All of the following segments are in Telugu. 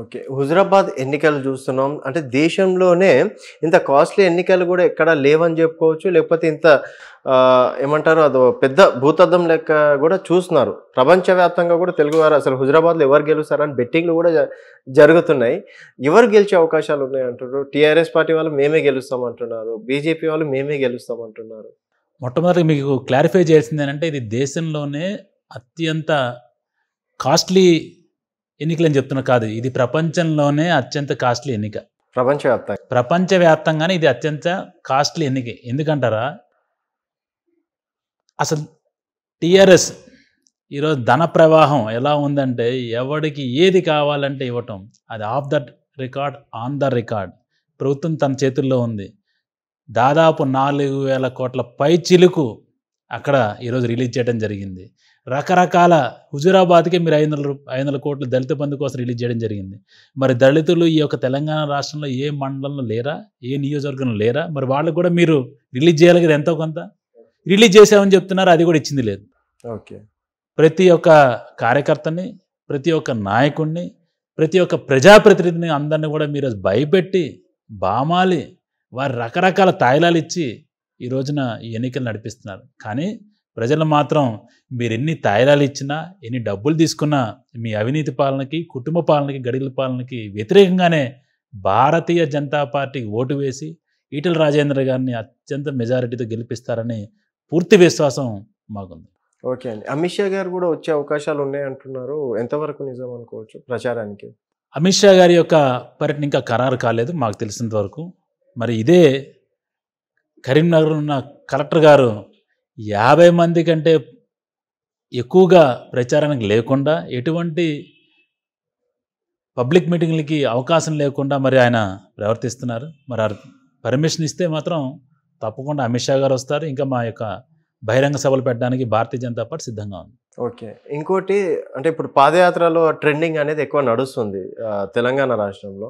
ఓకే హుజరాబాద్ ఎన్నికలు చూస్తున్నాం అంటే దేశంలోనే ఇంత కాస్ట్లీ ఎన్నికలు కూడా ఎక్కడ లేవని చెప్పుకోవచ్చు లేకపోతే ఇంత ఏమంటారు అది పెద్ద భూతద్దం లెక్క కూడా చూస్తున్నారు ప్రపంచవ్యాప్తంగా కూడా తెలుగువారు అసలు హుజరాబాద్లో ఎవరు గెలుస్తారని బెట్టింగ్లు కూడా జరుగుతున్నాయి ఎవరు గెలిచే అవకాశాలు ఉన్నాయి అంటున్నారు టీఆర్ఎస్ పార్టీ వాళ్ళు మేమే గెలుస్తాం అంటున్నారు బీజేపీ వాళ్ళు మేమే గెలుస్తాం అంటున్నారు మొట్టమొదటి మీకు క్లారిఫై చేసింది ఏంటంటే ఇది దేశంలోనే అత్యంత కాస్ట్లీ ఎన్నికలని చెప్తున్నా కాదు ఇది ప్రపంచంలోనే అత్యంత కాస్ట్లీ ఎన్నిక ప్రపంచవ్యాప్తంగా ప్రపంచవ్యాప్తంగానే ఇది అత్యంత కాస్ట్లీ ఎన్నిక ఎందుకంటారా అసలు టిఆర్ఎస్ ఈరోజు ధన ప్రవాహం ఎలా ఉందంటే ఎవడికి ఏది కావాలంటే ఇవ్వటం అది off the record on the record ప్రభుత్వం తన చేతుల్లో ఉంది దాదాపు నాలుగు వేల కోట్ల పై చిలుకు అక్కడ ఈరోజు రిలీజ్ చేయడం జరిగింది రకరకాల హుజూరాబాద్కే మీరు ఐదు వందల ఐదు వందల కోట్లు దళిత బంధు కోసం రిలీజ్ చేయడం జరిగింది మరి దళితులు ఈ యొక్క తెలంగాణ రాష్ట్రంలో ఏ మండలంలో లేరా ఏ నియోజకవర్గంలో లేరా మరి వాళ్ళు కూడా మీరు రిలీజ్ చేయాలి కదా ఎంతో కొంత రిలీజ్ చేసామని చెప్తున్నారు అది కూడా ఇచ్చింది లేదు ఓకే ప్రతి ఒక్క కార్యకర్తని ప్రతి ఒక్క నాయకుడిని ప్రతి ఒక్క ప్రజాప్రతినిధిని అందరినీ కూడా మీరు భయపెట్టి బామాలి వారి రకరకాల తాయిలాలు ఇచ్చి ఈ రోజున ఈ ఎన్నికలు నడిపిస్తున్నారు కానీ ప్రజలు మాత్రం మీరెన్ని తాయిలాలు ఇచ్చినా ఎన్ని డబ్బులు తీసుకున్నా మీ అవినీతి పాలనకి కుటుంబ పాలనకి గడిల పాలనకి వ్యతిరేకంగానే భారతీయ జనతా పార్టీకి ఓటు వేసి ఈటల రాజేంద్ర గారిని అత్యంత మెజారిటీతో గెలిపిస్తారని పూర్తి విశ్వాసం మాకుంది ఓకే అండి అమిత్ షా గారు కూడా వచ్చే అవకాశాలు ఉన్నాయంటున్నారు ఎంతవరకు నిజం అనుకోవచ్చు ప్రచారానికి అమిత్ షా గారి యొక్క పర్యటన ఇంకా ఖరారు కాలేదు మాకు తెలిసినంత వరకు మరి ఇదే కరీంనగర్ ఉన్న కలెక్టర్ గారు యాభై మంది కంటే ఎక్కువగా ప్రచారానికి లేకుండా ఎటువంటి పబ్లిక్ మీటింగ్లకి అవకాశం లేకుండా మరి ఆయన ప్రవర్తిస్తున్నారు మరి పర్మిషన్ ఇస్తే మాత్రం తప్పకుండా అమిత్ షా గారు వస్తారు ఇంకా మా యొక్క బహిరంగ సభలు పెట్టడానికి భారతీయ జనతా పార్టీ సిద్ధంగా ఉంది ఓకే ఇంకోటి అంటే ఇప్పుడు పాదయాత్రలో ట్రెండింగ్ అనేది ఎక్కువ నడుస్తుంది తెలంగాణ రాష్ట్రంలో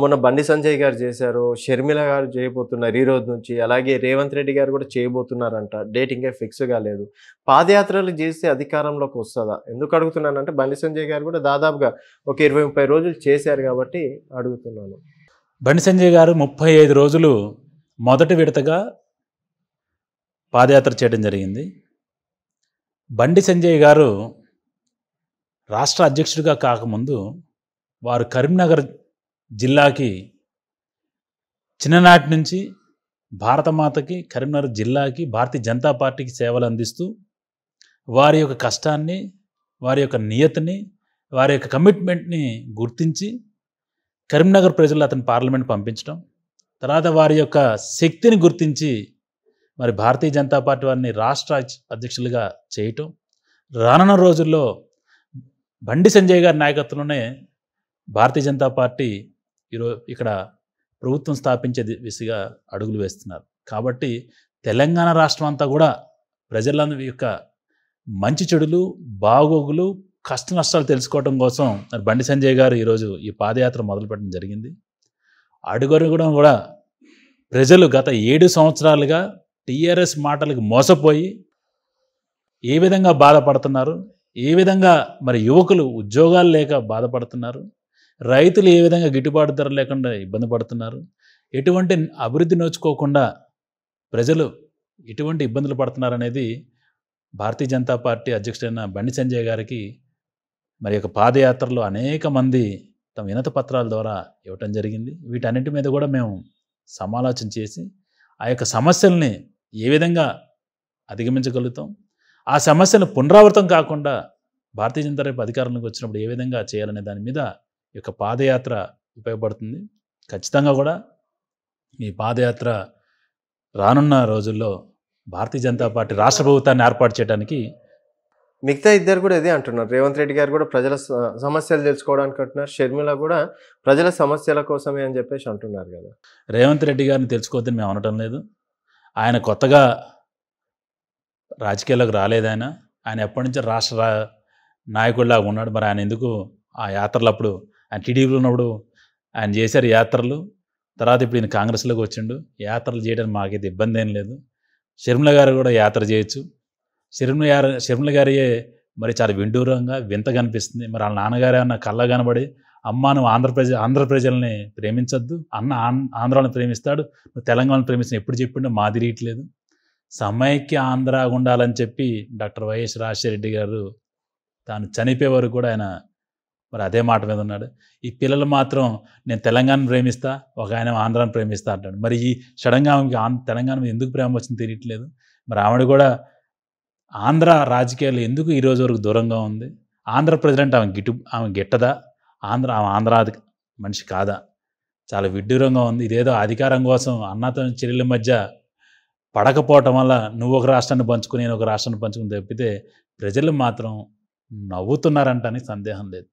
మొన్న బండి సంజయ్ గారు చేశారు షర్మిల గారు చేయబోతున్నారు ఈ రోజు నుంచి అలాగే రేవంత్ రెడ్డి గారు కూడా చేయబోతున్నారంట డేట్ ఇంకా ఫిక్స్ కాలేదు పాదయాత్రలు చేస్తే అధికారంలోకి వస్తుందా ఎందుకు అడుగుతున్నాను అంటే బండి సంజయ్ గారు కూడా దాదాపుగా ఒక ఇరవై ముప్పై రోజులు చేశారు కాబట్టి అడుగుతున్నాను బండి సంజయ్ గారు ముప్పై ఐదు రోజులు మొదటి విడతగా పాదయాత్ర చేయడం జరిగింది బండి సంజయ్ గారు రాష్ట్ర అధ్యక్షుడిగా కాకముందు వారు కరీంనగర్ జిల్లాకి చిన్ననాటి నుంచి భారతమాతకి కరీంనగర్ జిల్లాకి భారతీయ జనతా పార్టీకి సేవలు అందిస్తూ వారి యొక్క కష్టాన్ని వారి యొక్క నియతిని వారి యొక్క కమిట్మెంట్ని గుర్తించి కరీంనగర్ ప్రజలు అతను పార్లమెంట్ పంపించడం తర్వాత వారి యొక్క శక్తిని గుర్తించి మరి భారతీయ జనతా పార్టీ వారిని రాష్ట్ర అధ్యక్షులుగా చేయటం రానున్న రోజుల్లో బండి సంజయ్ గారి నాయకత్వంలోనే భారతీయ జనతా పార్టీ ఈరోజు ఇక్కడ ప్రభుత్వం స్థాపించే దిశగా అడుగులు వేస్తున్నారు కాబట్టి తెలంగాణ రాష్ట్రం అంతా కూడా ప్రజలందరి యొక్క మంచి చెడులు బాగోగులు కష్ట నష్టాలు తెలుసుకోవడం కోసం బండి సంజయ్ గారు ఈరోజు ఈ పాదయాత్ర మొదలుపెట్టడం జరిగింది అడుగరుగుడం కూడా ప్రజలు గత ఏడు సంవత్సరాలుగా టీఆర్ఎస్ మాటలకు మోసపోయి ఏ విధంగా బాధపడుతున్నారు ఏ విధంగా మరి యువకులు ఉద్యోగాలు లేక బాధపడుతున్నారు రైతులు ఏ విధంగా గిట్టుబాటు ధర లేకుండా ఇబ్బంది పడుతున్నారు ఎటువంటి అభివృద్ధి నోచుకోకుండా ప్రజలు ఎటువంటి ఇబ్బందులు పడుతున్నారనేది భారతీయ జనతా పార్టీ అధ్యక్షుడైన బండి సంజయ్ గారికి మరి యొక్క పాదయాత్రలో అనేక మంది తమ వినత పత్రాల ద్వారా ఇవ్వటం జరిగింది వీటన్నింటి మీద కూడా మేము సమాలోచన చేసి ఆ యొక్క సమస్యల్ని ఏ విధంగా అధిగమించగలుగుతాం ఆ సమస్యను పునరావృతం కాకుండా భారతీయ జనతా రేపు అధికారంలోకి వచ్చినప్పుడు ఏ విధంగా చేయాలనే దాని మీద ఈ యొక్క పాదయాత్ర ఉపయోగపడుతుంది ఖచ్చితంగా కూడా ఈ పాదయాత్ర రానున్న రోజుల్లో భారతీయ జనతా పార్టీ రాష్ట్ర ప్రభుత్వాన్ని ఏర్పాటు చేయడానికి మిగతా ఇద్దరు కూడా ఇదే అంటున్నారు రేవంత్ రెడ్డి గారు కూడా ప్రజల సమస్యలు తెలుసుకోవడానికి అంటున్నారు షర్మిల కూడా ప్రజల సమస్యల కోసమే అని చెప్పేసి అంటున్నారు కదా రేవంత్ రెడ్డి గారిని తెలుసుకోవద్దని మేము అనటం లేదు ఆయన కొత్తగా రాజకీయాల్లోకి రాలేదు ఆయన ఆయన ఎప్పటి నుంచి రాష్ట్ర నాయకుడిలాగా ఉన్నాడు మరి ఆయన ఎందుకు ఆ యాత్రలు అప్పుడు ఆయన టీడీపీలో ఉన్నప్పుడు ఆయన చేశారు యాత్రలు తర్వాత ఇప్పుడు ఈయన కాంగ్రెస్లోకి వచ్చిండు యాత్రలు చేయడానికి మాకైతే ఇబ్బంది ఏం లేదు షర్మిల గారు కూడా యాత్ర చేయొచ్చు షర్మిల గారు షర్మిల గారియే మరి చాలా విండూరంగా వింత కనిపిస్తుంది మరి వాళ్ళ నాన్నగారు ఏమన్నా కళ్ళ కనబడి అమ్మ నువ్వు ఆంధ్రప్రదేశ్ ఆంధ్ర ప్రజల్ని ప్రేమించద్దు అన్న ఆంధ్రాలను ప్రేమిస్తాడు నువ్వు తెలంగాణను ప్రేమిస్తాను ఎప్పుడు చెప్పిండో మా తిరియట్లేదు సమైక్య ఆంధ్ర ఉండాలని చెప్పి డాక్టర్ వైఎస్ రాజశేఖర గారు తాను చనిపోయే వరకు కూడా ఆయన మరి అదే మాట మీద ఉన్నాడు ఈ పిల్లలు మాత్రం నేను తెలంగాణను ప్రేమిస్తా ఒక ఆయన ఆంధ్రాను ప్రేమిస్తా అంటాడు మరి ఈ సడన్గా ఆమెకి తెలంగాణ మీద ఎందుకు ప్రేమ వచ్చింది తెలియట్లేదు మరి ఆవిడ కూడా ఆంధ్ర రాజకీయాలు ఎందుకు ఈరోజు వరకు దూరంగా ఉంది ఆంధ్ర ప్రెసిడెంట్ ఆమె గిట్టు ఆమె గిట్టదా ఆంధ్ర ఆంధ్రాది మనిషి కాదా చాలా విడ్డూరంగా ఉంది ఇదేదో అధికారం కోసం అన్నతో చర్యల మధ్య పడకపోవటం వల్ల నువ్వు ఒక రాష్ట్రాన్ని పంచుకుని నేను ఒక రాష్ట్రాన్ని పంచుకుని తప్పితే ప్రజలు మాత్రం నవ్వుతున్నారంటని సందేహం లేదు